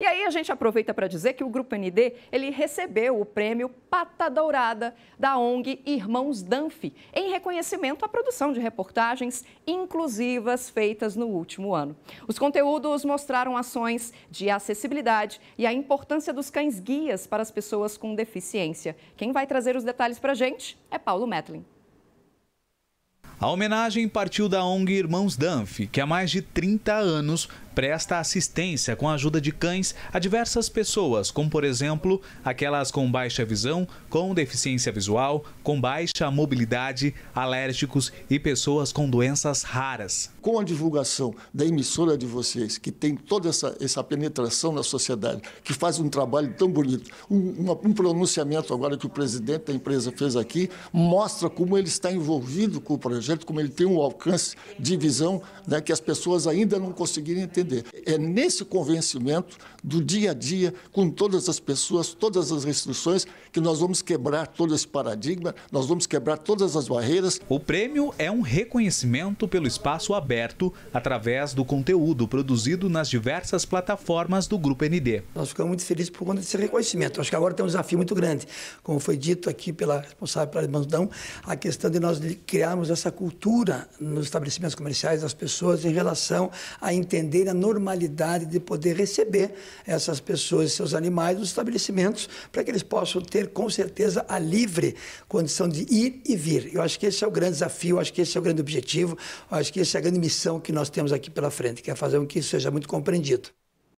E aí a gente aproveita para dizer que o Grupo ND ele recebeu o prêmio Pata Dourada da ONG Irmãos Danfe em reconhecimento à produção de reportagens inclusivas feitas no último ano. Os conteúdos mostraram ações de acessibilidade e a importância dos cães guias para as pessoas com deficiência. Quem vai trazer os detalhes para a gente é Paulo Metlin. A homenagem partiu da ONG Irmãos Danf, que há mais de 30 anos presta assistência com a ajuda de cães a diversas pessoas, como por exemplo aquelas com baixa visão, com deficiência visual, com baixa mobilidade, alérgicos e pessoas com doenças raras. Com a divulgação da emissora de vocês, que tem toda essa, essa penetração na sociedade, que faz um trabalho tão bonito, um, um pronunciamento agora que o presidente da empresa fez aqui, mostra como ele está envolvido com o projeto projeto, como ele tem um alcance de visão né, que as pessoas ainda não conseguiram entender. É nesse convencimento do dia a dia, com todas as pessoas, todas as restrições, que nós vamos quebrar todo esse paradigma, nós vamos quebrar todas as barreiras. O prêmio é um reconhecimento pelo espaço aberto através do conteúdo produzido nas diversas plataformas do Grupo ND. Nós ficamos muito felizes por conta desse reconhecimento. Acho que agora tem um desafio muito grande. Como foi dito aqui pela responsável pela Irmãos a questão de nós criarmos essa cultura nos estabelecimentos comerciais das pessoas em relação a entender a normalidade de poder receber essas pessoas e seus animais nos estabelecimentos para que eles possam ter, com certeza, a livre condição de ir e vir. Eu acho que esse é o grande desafio, acho que esse é o grande objetivo, acho que essa é a grande missão que nós temos aqui pela frente, que é fazer com que isso seja muito compreendido.